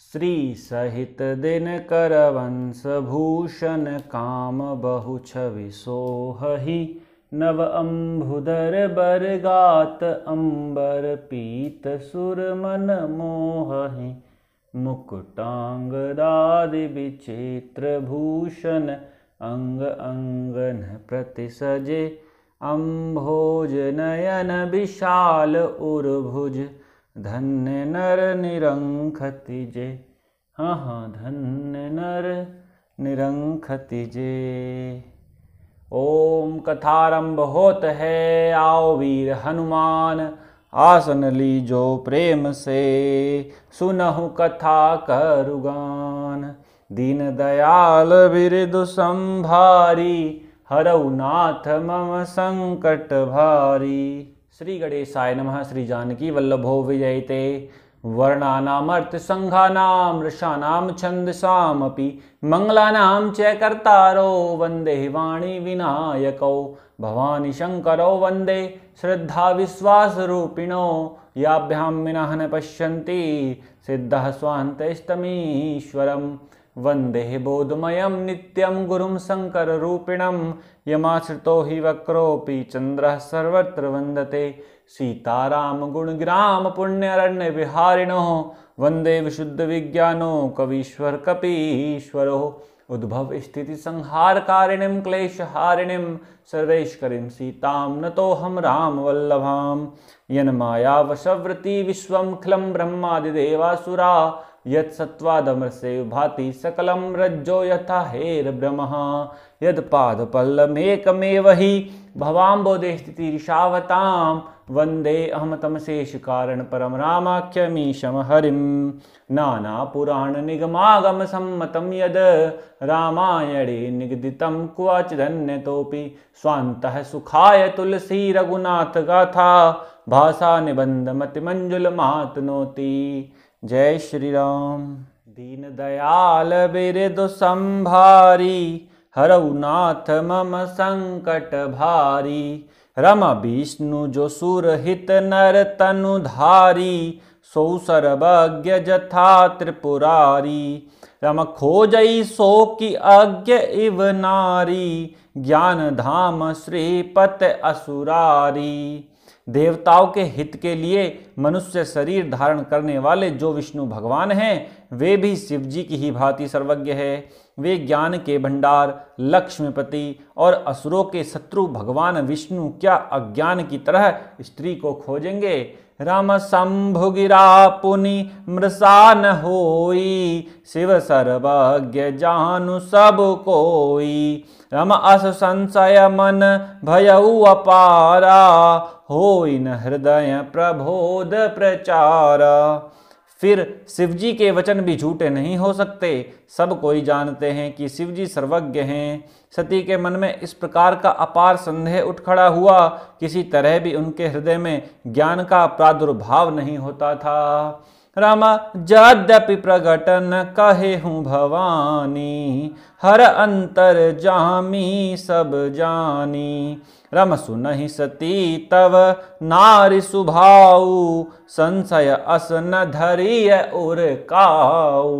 श्री सहित दिन कर वंश भूषण काम बहु छवि सोहहि नव अम्बुदर गात अम्बर पीत सुर मन मोहि मुकुटांग दादि विचित्र भूषण अंग अंगन प्रति सजे अम्भोज नयन विशाल उर्भुज धन्य नर निरंखति जे हाँ हाँ धन्य नर निरंखति जे ओम कथारंभ होत है आओ वीर हनुमान आसन लीजो प्रेम से सुनहु कथा करुगान दीन दयाल बिरदु संभारी हरऊ नाथ मम संकट भारी श्री गणेशाय नमः श्री जानकी वल्लभो विजयते वर्णानामर्थ संघानाम ऋषाणाम छंदसामपि मंगलानाम च कर्तारो वंदे वाणी विनायकौ भवानी शंकरो वंदे श्रद्धा विश्वास रूपिणो याभ्याम विना न पश्यन्ति सिद्ध स्वान्तस्तमीश्वरम् वंदे वन्दे नित्यम गुरु शंकर शङ्कररूपिणं यमाश्रितो हि वक्रोपी चंद्र सर्वत्र विहारिणो वंदे विशुद्ध विज्ञानो कवीश्वर कपीश्वरो उद्भवस्थितिसंहारकारिणीं क्लेशहारिणीं सर्वैष्करीं सीतां नतोऽहं रामवल्लभां यन्मायावशवृति विश्व खिलं ब्रह्मादिदेवासुरा से भाति सकलं रज्जो यथा हेर्ब्रह्मः यत्पादपल्लमेकमेव हि भवाम्बोधेस्थिति ऋषावतां वन्दे अहं तमशेषकारणपरं रामाख्यमीशं हरिं नानापुराणनिगमागमसम्मतं यद् रामायणे निगदितं क्वचिदन्यतोऽपि स्वान्तः सुखाय निबंध भाषानिबन्धमतिमञ्जुलमातनोति जय श्री राम दीन दयाल बिरद संभारी हरऊ नाथ मम संकट भारी रम विष्णु जो सुरहित नर तनु धारी सो सर्वज्ञ जथा त्रिपुरारी रम खोजई सो की अज्ञ इव नारी ज्ञान धाम श्रीपत असुरारी देवताओं के हित के लिए मनुष्य शरीर धारण करने वाले जो विष्णु भगवान हैं वे भी शिव जी की ही भांति सर्वज्ञ है वे ज्ञान के भंडार लक्ष्मीपति और असुरों के शत्रु भगवान विष्णु क्या अज्ञान की तरह स्त्री को खोजेंगे राम शंभु गिरा पुनि मृषा न होई शिव सर्वज्ञ जानु सब कोई रम अस संशय मन भयऊ अपारा हो इन हृदय प्रबोध प्रचार फिर शिवजी के वचन भी झूठे नहीं हो सकते सब कोई जानते हैं कि शिवजी सर्वज्ञ हैं सती के मन में इस प्रकार का अपार संदेह उठ खड़ा हुआ किसी तरह भी उनके हृदय में ज्ञान का प्रादुर्भाव नहीं होता था रामा जद्यपि प्रगट न कहे हूँ भवानी हर अंतर जामी सब जानी रम सुनहि सती तव नारी सुभाऊ संशय असन धरिय उर काऊ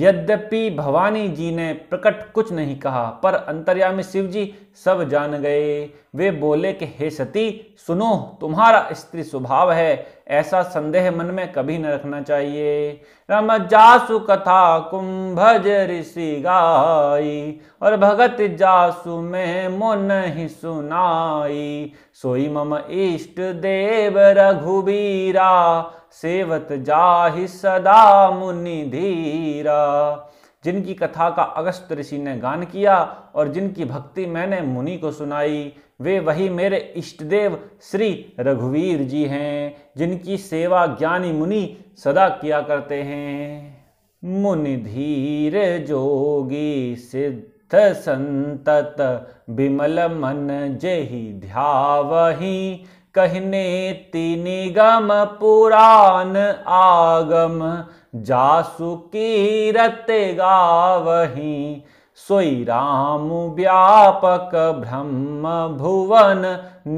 यद्यपि भवानी जी ने प्रकट कुछ नहीं कहा पर अंतर्यामी शिव जी सब जान गए वे बोले कि हे सती सुनो तुम्हारा स्त्री स्वभाव है ऐसा संदेह मन में कभी न रखना चाहिए रम जासु कथा कुंभज ऋषि गाई और भगत जासु में मुन ही सुनाई सोई मम इष्ट देव रघुबीरा सेवत जाहि सदा मुनि धीरा जिनकी कथा का अगस्त ऋषि ने गान किया और जिनकी भक्ति मैंने मुनि को सुनाई वे वही मेरे इष्टदेव श्री रघुवीर जी हैं जिनकी सेवा ज्ञानी मुनि सदा किया करते हैं मुनि धीर जोगी सिद्ध संतत विमल मन जही ध्यावही कहने तीनि पुराण आगम जासु कीरत गावही सोई राम व्यापक ब्रह्म भुवन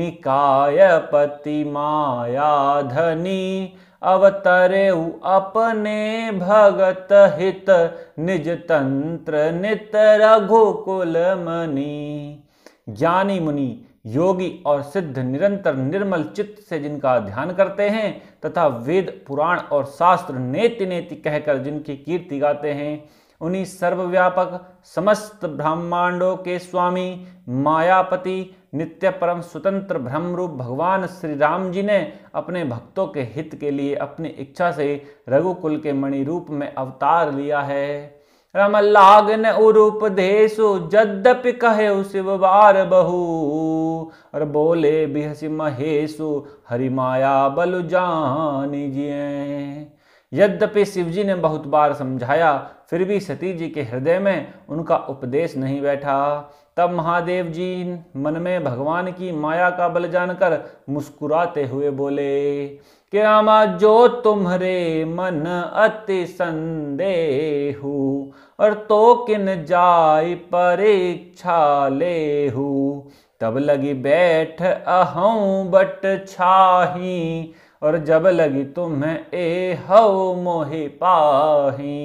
निकाय पति माया धनी अवतरे अपने भगत हित निज तंत्र नित रघुकुल मनी ज्ञानी मुनि योगी और सिद्ध निरंतर निर्मल चित्त से जिनका ध्यान करते हैं तथा वेद पुराण और शास्त्र नेति नेति कहकर जिनकी कीर्ति गाते हैं उन्हीं सर्वव्यापक समस्त ब्रह्मांडों के स्वामी मायापति नित्य परम स्वतंत्र ब्रह्मरूप भगवान श्री राम जी ने अपने भक्तों के हित के लिए अपनी इच्छा से रघुकुल के रूप में अवतार लिया है रमलागन उरुपदेशु जद्यपि कहे शिव बार बहु और बोले बिहसि महेशु हरि माया बल जानी जिये यद्यपि जी ने बहुत बार समझाया फिर भी सती जी के हृदय में उनका उपदेश नहीं बैठा तब महादेव जी मन में भगवान की माया का बल जानकर मुस्कुराते हुए बोले कि रामा जो तुम्हारे मन अति संदेहु और तो किन जाय परीक्षा लेहु तब लगी बैठ अह बट छाही और जब लगी तुम्हें ए हो मोहि पाही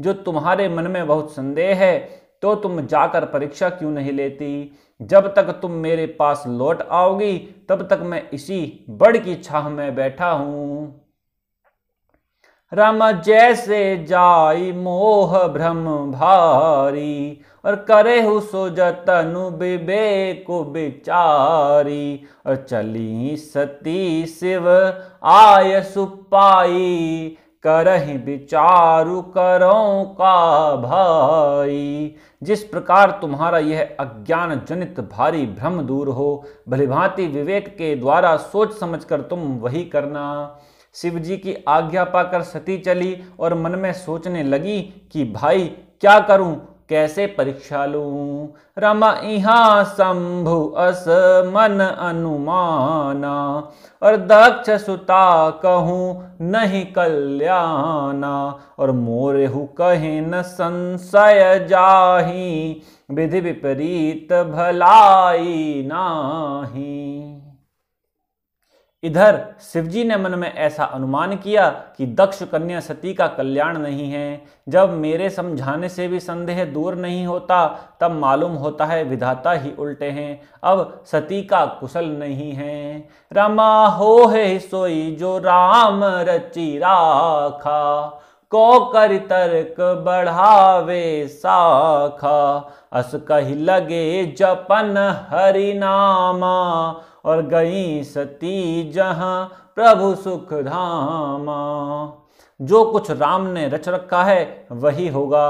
जो तुम्हारे मन में बहुत संदेह है तो तुम जाकर परीक्षा क्यों नहीं लेती जब तक तुम मेरे पास लौट आओगी तब तक मैं इसी बड़ की छाह में बैठा हूं रम जैसे जाई मोह भ्रम भारी और करे हु सो जतनु विवेक बिचारी और चली सती शिव आय सुपाई ही विचारु करो का भाई जिस प्रकार तुम्हारा यह अज्ञान जनित भारी भ्रम दूर हो भलीभांति विवेक के द्वारा सोच समझकर तुम वही करना शिव जी की आज्ञा पाकर सती चली और मन में सोचने लगी कि भाई क्या करूं कैसे परीक्षा लू रम इहा शंभु अस मन अनुमाना और दक्ष सुता कहूँ नहीं कल्याणा और मोरेहु कहे न संशय जाही विधि विपरीत भलाई नाही इधर शिवजी ने मन में ऐसा अनुमान किया कि दक्ष कन्या सती का कल्याण नहीं है जब मेरे समझाने से भी संदेह दूर नहीं होता तब मालूम होता है विधाता ही उल्टे हैं अब सती का कुशल नहीं है रमा हो है सोई जो राम रची राखा को कर तर्क बढ़ावे साखा अस कही लगे जपन हरि नामा और गई सती जहाँ प्रभु सुख धामा जो कुछ राम ने रच रखा है वही होगा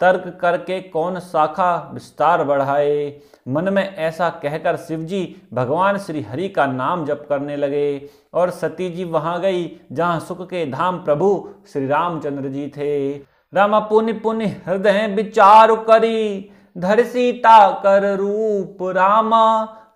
तर्क करके कौन शाखा विस्तार बढ़ाए मन में ऐसा कहकर शिव जी भगवान श्री हरि का नाम जप करने लगे और सती जी वहाँ गई जहाँ सुख के धाम प्रभु श्री रामचंद्र जी थे राम पुनि पुनि हृदय विचार करी धर सीता कर रूप रामा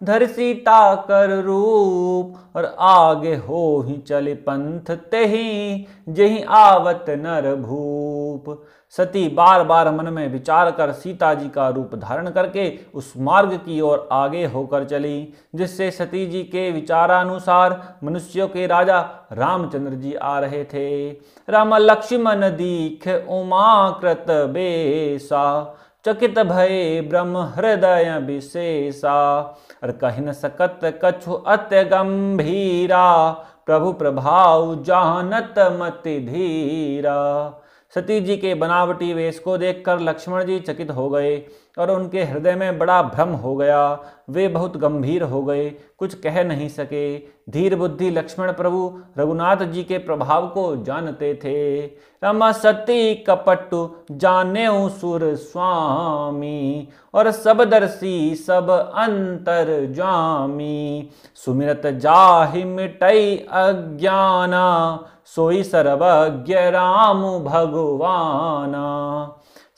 धरसीता कर रूप और आगे हो ही चले पंथ तेही जही आवत नर भूप सती बार बार मन में विचार कर सीता जी का रूप धारण करके उस मार्ग की ओर आगे होकर चली जिससे सती जी के विचारानुसार मनुष्यों के राजा रामचंद्र जी आ रहे थे राम लक्ष्मण दीख उमा कृत बेसा चकित भय ब्रह्म हृदय विशेषा और कहिन सकत कछु अत्य गंभीरा प्रभु प्रभाव जानत मति धीरा सती जी के बनावटी वेश को देखकर लक्ष्मण जी चकित हो गए और उनके हृदय में बड़ा भ्रम हो गया वे बहुत गंभीर हो गए कुछ कह नहीं सके धीर बुद्धि लक्ष्मण प्रभु रघुनाथ जी के प्रभाव को जानते थे रमा सती कपटु जाने सुर स्वामी और सब दर्शी सब अंतर जामी सुमिरत जाहि मिटई अज्ञाना सोई सर्वज्ञ राम भगवाना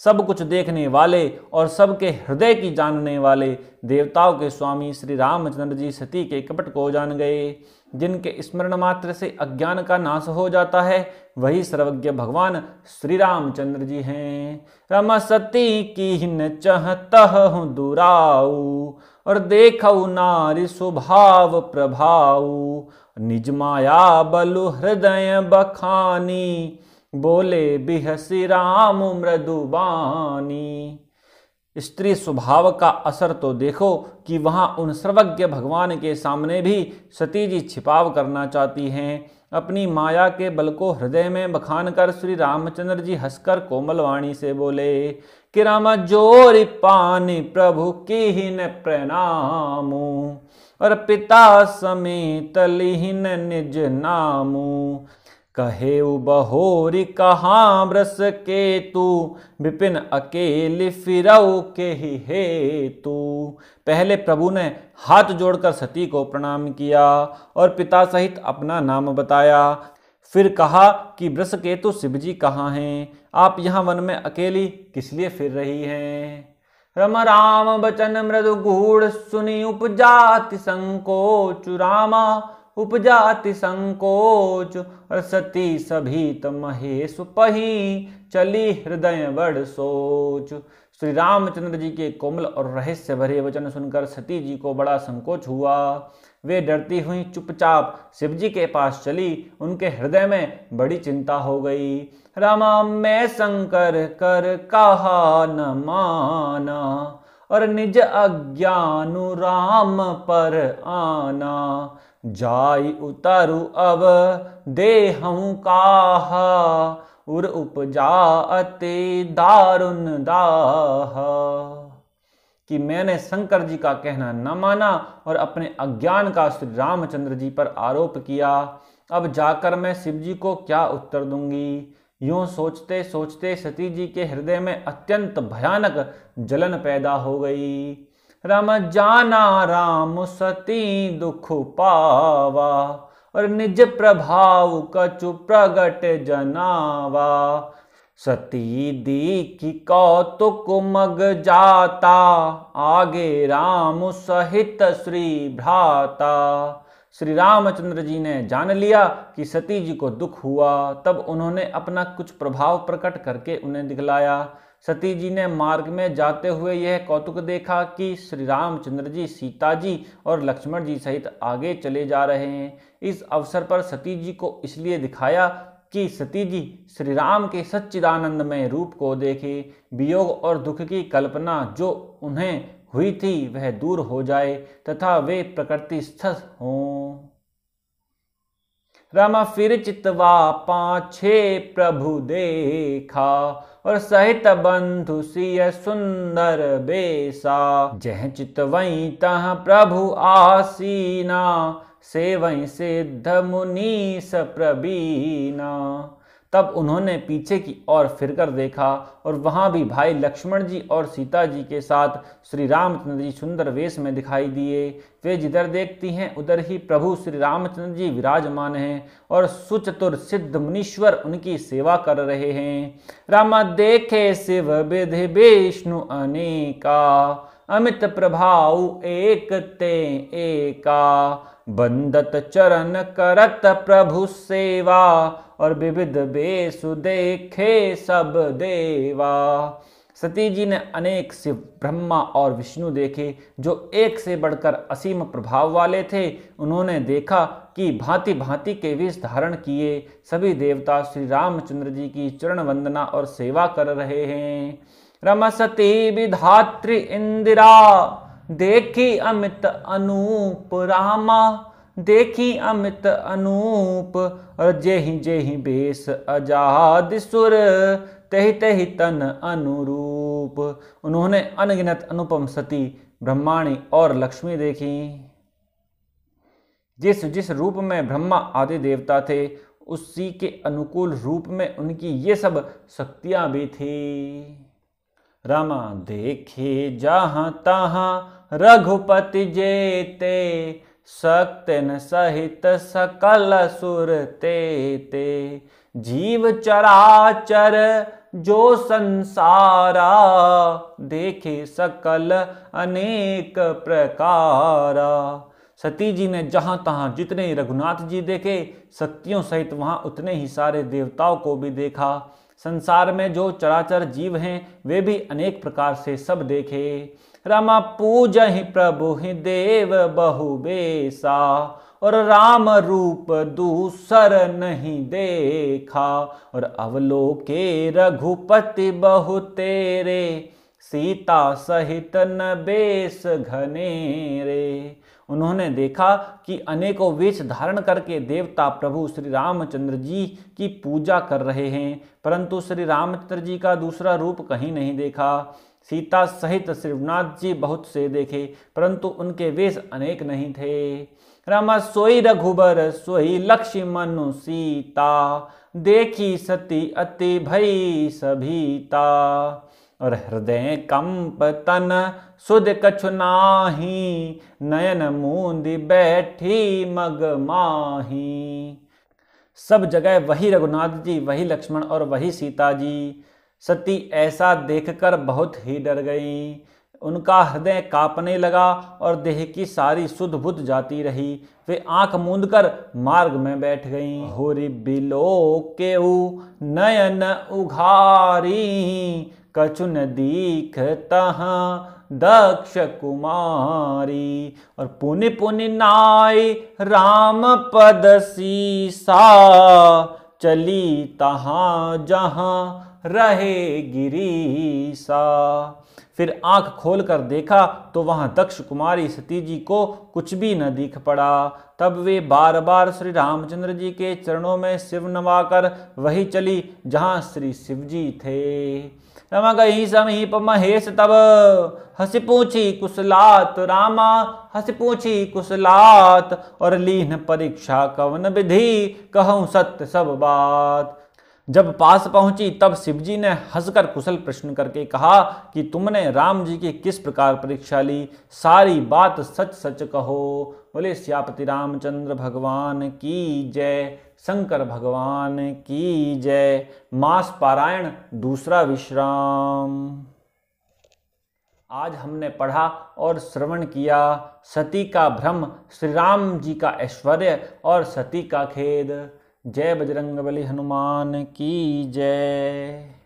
सब कुछ देखने वाले और सबके हृदय की जानने वाले देवताओं के स्वामी श्री रामचंद्र जी सती के कपट को जान गए जिनके स्मरण मात्र से अज्ञान का नाश हो जाता है वही सर्वज्ञ भगवान श्री रामचंद्र जी हैं रम सती की न हूँ दुराऊ और देखऊ नारी स्वभाव प्रभाऊ निज माया बलु हृदय बखानी बोले बिहसी राम मृदुबानी स्त्री स्वभाव का असर तो देखो कि वहाँ उन सर्वज्ञ भगवान के सामने भी सती जी छिपाव करना चाहती हैं अपनी माया के बल को हृदय में बखान कर श्री रामचंद्र जी हंसकर कोमल वाणी से बोले कि राम जोरी पानी प्रभु की ही न प्रणामू और पिता समेत लिहीन निज नामू कहे बहोरी कहाँ ब्रस के तू विपिन अकेले फिरऊ के ही हे तू पहले प्रभु ने हाथ जोड़कर सती को प्रणाम किया और पिता सहित अपना नाम बताया फिर कहा कि ब्रस केतु शिव जी कहाँ हैं आप यहाँ वन में अकेली किस लिए फिर रही हैं रम राम बचन मृदु गूढ़ सुनी उपजाति संकोच रामा उपजाति संकोच और सती सभी महेश पही चली हृदय बड़ सोच श्री रामचंद्र जी के कोमल और रहस्य भरे वचन सुनकर सती जी को बड़ा संकोच हुआ वे डरती हुई चुपचाप शिव जी के पास चली उनके हृदय में बड़ी चिंता हो गई रामा मैं शंकर कर कहा न माना और निज अज्ञानु राम पर आना जाई उतरु अब देहूँ काह उर उपजा अति दारुन दाह कि मैंने शंकर जी का कहना न माना और अपने अज्ञान का श्री रामचंद्र जी पर आरोप किया अब जाकर मैं शिव जी को क्या उत्तर दूंगी यूं सोचते सोचते सती जी के हृदय में अत्यंत भयानक जलन पैदा हो गई रम जाना राम सती दुख पावा और निज प्रभाव कछु प्रगट जनावा सती दी की कौतुक मग जाता आगे राम सहित श्री भ्राता श्री रामचंद्र जी ने जान लिया कि सती जी को दुख हुआ तब उन्होंने अपना कुछ प्रभाव प्रकट करके उन्हें दिखलाया सती जी ने मार्ग में जाते हुए यह कौतुक देखा कि श्री रामचंद्र जी सीता जी और लक्ष्मण जी सहित आगे चले जा रहे हैं इस अवसर पर सती जी को इसलिए दिखाया कि सती जी श्री राम के सच्चिदानंदमय रूप को देखे वियोग और दुख की कल्पना जो उन्हें हुई थी वह दूर हो जाए तथा वे प्रकृति स्थ हो रामा फिर चितवा पाछे प्रभु देखा और सहित बंधु सिय सुंदर बेसा जह चित वही तह प्रभु आसीना सेवई सिद्ध मुनीस प्रबीना तब उन्होंने पीछे की ओर फिरकर देखा और वहां भी भाई लक्ष्मण जी और सीता जी के साथ श्री रामचंद्र जी सुंदर वेश में दिखाई दिए वे जिधर देखती हैं उधर ही प्रभु श्री रामचंद्र जी विराजमान हैं और सुचतुर सिद्ध मुनीश्वर उनकी सेवा कर रहे हैं रामा देखे शिव विधि विष्णु अनेका अमित प्रभाव एक ते एका बंदत चरण करत प्रभु सेवा और विविध बेसु देखे सब देवा सती जी ने अनेक शिव ब्रह्मा और विष्णु देखे जो एक से बढ़कर असीम प्रभाव वाले थे उन्होंने देखा कि भांति भांति के विष धारण किए सभी देवता श्री रामचंद्र जी की चरण वंदना और सेवा कर रहे हैं रमसती विधात्री इंदिरा देखी अमित अनूप रामा देखी अमित अनूप और जेहि जेहि बेस अजाद सुर तहि तहि तन अनुरूप उन्होंने अनगिनत अनुपम सती ब्रह्माणी और लक्ष्मी देखी जिस जिस रूप में ब्रह्मा आदि देवता थे उसी के अनुकूल रूप में उनकी ये सब शक्तियां भी थी रामा देखे जहां तहां रघुपति जेते सत्यन सहित सकल सुर ते ते जीव चराचर जो संसारा देखे सकल अनेक प्रकारा सती जी ने जहाँ तहाँ जितने ही रघुनाथ जी देखे शक्तियों सहित वहाँ उतने ही सारे देवताओं को भी देखा संसार में जो चराचर जीव हैं वे भी अनेक प्रकार से सब देखे रमा पूज ही प्रभु ही देव बेसा और राम रूप दूसर नहीं देखा और अवलोके रघुपति बहु तेरे सीता सहित न बेस रे उन्होंने देखा कि अनेकों वेश धारण करके देवता प्रभु श्री रामचंद्र जी की पूजा कर रहे हैं परंतु श्री रामचंद्र जी का दूसरा रूप कहीं नहीं देखा सीता सहित शिवनाथ जी बहुत से देखे परंतु उनके वेश अनेक नहीं थे रामा सोई रघुबर सोई मनु सीता देखी सती अति भई सभीता और हृदय कंप तन सुध कछु नाही नयन मूंद बैठी मग माही सब जगह वही रघुनाथ जी वही लक्ष्मण और वही सीता जी सती ऐसा देखकर बहुत ही डर गई उनका हृदय कांपने लगा और देह की सारी सुध बुध जाती रही वे आंख मूंद कर मार्ग में बैठ गई होरी बिलो के नयन उघारी कचुन दीख तहा दक्ष कुमारी और पुनि पुनि नाई राम पद सीसा चली तहा जहाँ रहे गिरीसा फिर आंख खोल कर देखा तो वहां दक्ष कुमारी सती जी को कुछ भी न दिख पड़ा तब वे बार बार श्री रामचंद्र जी के चरणों में शिव नवाकर वही चली जहां श्री शिव जी थे गई समीप महेश तब हसी पूछी कुशलात रामा हसी पूछी कुशलात और लीन परीक्षा कवन विधि कहूं सत्य सब बात जब पास पहुंची तब शिवजी ने हंसकर कुशल प्रश्न करके कहा कि तुमने राम जी की किस प्रकार परीक्षा ली सारी बात सच सच कहो बोले श्यापति रामचंद्र भगवान की जय शंकर भगवान की जय मास पारायण दूसरा विश्राम आज हमने पढ़ा और श्रवण किया सती का भ्रम श्री राम जी का ऐश्वर्य और सती का खेद जय बजरंगबली हनुमान की जय